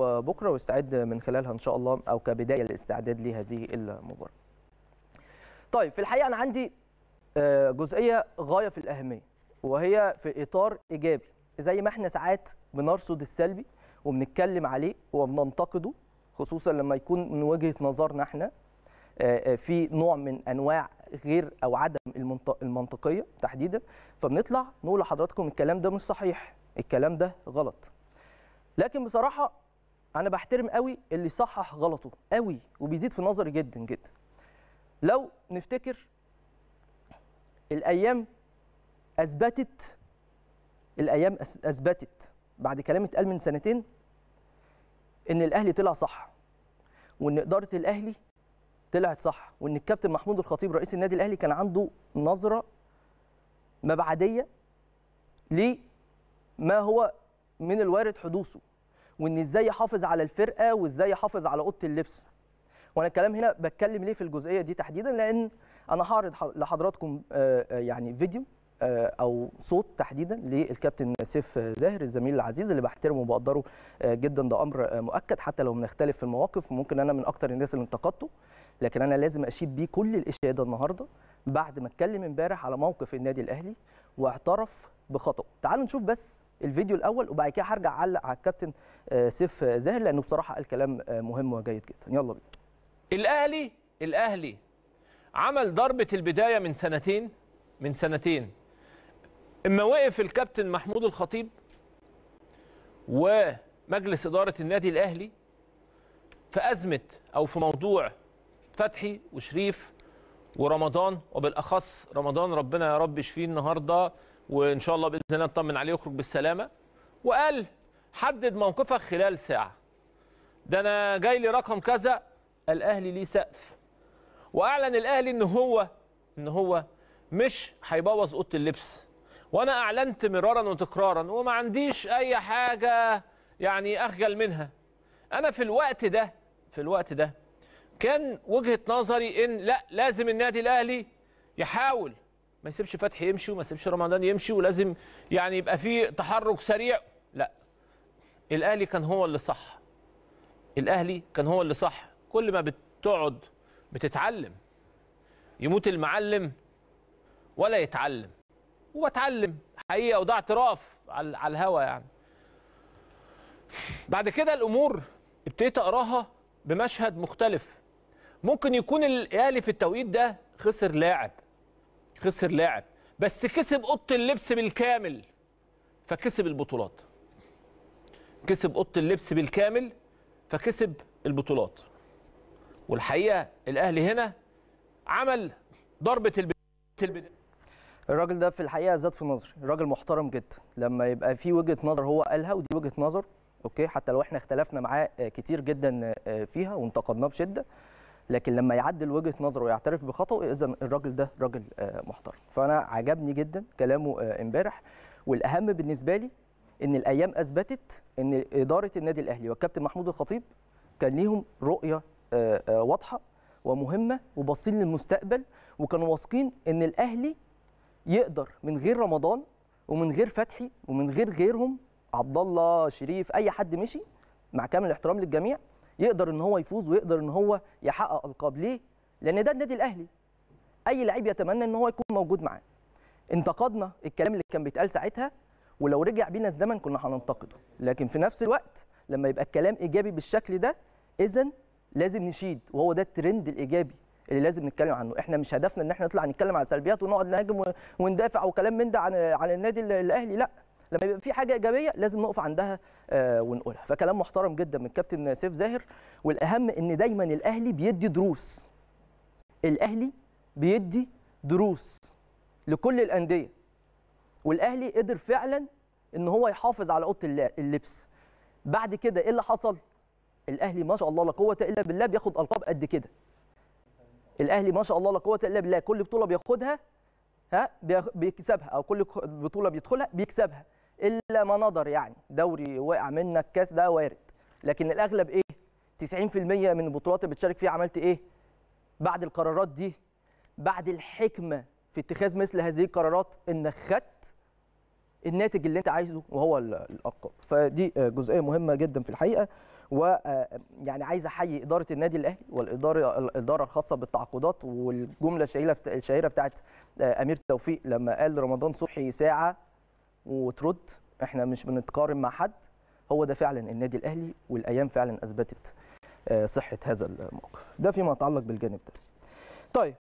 بكره ويستعد من خلالها ان شاء الله او كبدايه للاستعداد لهذه المباراه. طيب في الحقيقه انا عندي آه، جزئيه غايه في الاهميه وهي في اطار ايجابي زي ما احنا ساعات بنرصد السلبي وبنتكلم عليه وبننتقده خصوصا لما يكون من وجهه نظرنا احنا آه، آه، في نوع من انواع غير او عدم المنطقيه تحديدا فبنطلع نقول لحضراتكم الكلام ده مش صحيح الكلام ده غلط لكن بصراحه انا بحترم قوي اللي صحح غلطه قوي وبيزيد في نظري جدا جدا لو نفتكر الايام اثبتت الايام اثبتت بعد كلام اتقال من سنتين ان الاهلي طلع صح وان اداره الاهلي طلعت صح وان الكابتن محمود الخطيب رئيس النادي الاهلي كان عنده نظره مبعديه لما هو من الوارد حدوثه وان ازاي احافظ على الفرقه وازاي احافظ على اوضه اللبس وانا الكلام هنا بتكلم ليه في الجزئيه دي تحديدا لان انا هعرض لحضراتكم آه، آه، يعني فيديو آه، او صوت تحديدا للكابتن سيف زاهر الزميل العزيز اللي بحترمه وبقدره جدا ده امر مؤكد حتى لو بنختلف في المواقف ممكن انا من اكتر الناس اللي انتقدته لكن انا لازم اشيد بيه كل الاشاده النهارده بعد ما اتكلم امبارح على موقف النادي الاهلي واعترف بخطأه تعالوا نشوف بس الفيديو الاول وبعد كده هرجع اعلق على الكابتن آه، سيف آه، زاهر لانه بصراحه قال كلام آه، مهم وجيد جدا يلا بينا الاهلي الاهلي عمل ضربه البدايه من سنتين من سنتين اما وقف الكابتن محمود الخطيب ومجلس اداره النادي الاهلي في ازمه او في موضوع فتحي وشريف ورمضان وبالاخص رمضان ربنا يا رب يشفيه النهارده وان شاء الله باذن الله نطمن عليه يخرج بالسلامه وقال حدد موقفك خلال ساعه ده انا جاي لي رقم كذا الاهلي ليه سقف واعلن الاهلي ان هو ان هو مش هيبوظ اوضه اللبس وانا اعلنت مرارا وتكرارا وما عنديش اي حاجه يعني اخجل منها انا في الوقت ده في الوقت ده كان وجهه نظري ان لا لازم النادي الاهلي يحاول ما يسيبش فتحي يمشي وما يسيبش رمضان يمشي ولازم يعني يبقى في تحرك سريع لا الاهلي كان هو اللي صح الاهلي كان هو اللي صح كل ما بتقعد بتتعلم يموت المعلم ولا يتعلم وبتعلم حقيقه وده اعتراف على الهوا يعني بعد كده الامور ابتديت اقراها بمشهد مختلف ممكن يكون الاهلي في التوقيت ده خسر لاعب خسر لاعب بس كسب اوضه اللبس بالكامل فكسب البطولات كسب اوضه اللبس بالكامل فكسب البطولات والحقيقه الاهلي هنا عمل ضربه البدايه الراجل ده في الحقيقه زاد في نظري راجل محترم جدا لما يبقى في وجهه نظر هو قالها ودي وجهه نظر اوكي حتى لو احنا اختلفنا معاه آه، كتير جدا آه، آه، فيها وانتقدناه بشده لكن لما يعدل وجهه نظره ويعترف بخطئه اذا الراجل ده راجل آه، محترم فانا عجبني جدا كلامه آه، امبارح والاهم بالنسبه لي ان الايام اثبتت ان اداره النادي الاهلي والكابتن محمود الخطيب كان ليهم رؤيه آه، واضحه ومهمه وباصين للمستقبل وكانوا واثقين ان الاهلي يقدر من غير رمضان ومن غير فتحي ومن غير غيرهم عبد الله شريف اي حد مشي مع كامل الاحترام للجميع يقدر ان هو يفوز ويقدر ان هو يحقق القاب ليه لان ده النادي الاهلي اي لعيب يتمنى ان هو يكون موجود معاه انتقدنا الكلام اللي كان بيتقال ساعتها ولو رجع بينا الزمن كنا هننتقده لكن في نفس الوقت لما يبقى الكلام ايجابي بالشكل ده اذا لازم نشيد وهو ده الترند الايجابي اللي لازم نتكلم عنه احنا مش هدفنا ان احنا نطلع نتكلم على سلبيات ونقعد نهاجم وندافع وكلام من ده عن عن النادي الاهلي لا لما يبقى في حاجه ايجابيه لازم نقف عندها آه، ونقولها فكلام محترم جدا من كابتن سيف زاهر والاهم ان دايما الاهلي بيدي دروس الاهلي بيدي دروس لكل الانديه والاهلي قدر فعلا ان هو يحافظ على اوضه اللبس بعد كده ايه اللي حصل الاهلي ما شاء الله لا قوه الا بالله بياخد القاب قد كده الاهلي ما شاء الله لا قوه الا بالله كل بطوله بياخدها ها بيكسبها او كل بطوله بيدخلها بيكسبها الا ما نظر يعني دوري وقع منك كاس ده وارد لكن الاغلب ايه 90% من البطولات اللي بتشارك فيها عملت ايه بعد القرارات دي بعد الحكمه في اتخاذ مثل هذه القرارات انك خدت الناتج اللي انت عايزه وهو الالقاب فدي جزئيه مهمه جدا في الحقيقه ويعني آه، عايز احيي اداره النادي الاهلي والاداره الاداره الخاصه بالتعاقدات والجمله الشهيره الشهيره بتاعت آه، امير توفيق لما قال رمضان صبحي ساعه وترد احنا مش بنتقارن مع حد هو ده فعلا النادي الاهلي والايام فعلا اثبتت آه، صحه هذا الموقف ده فيما يتعلق بالجانب ده طيب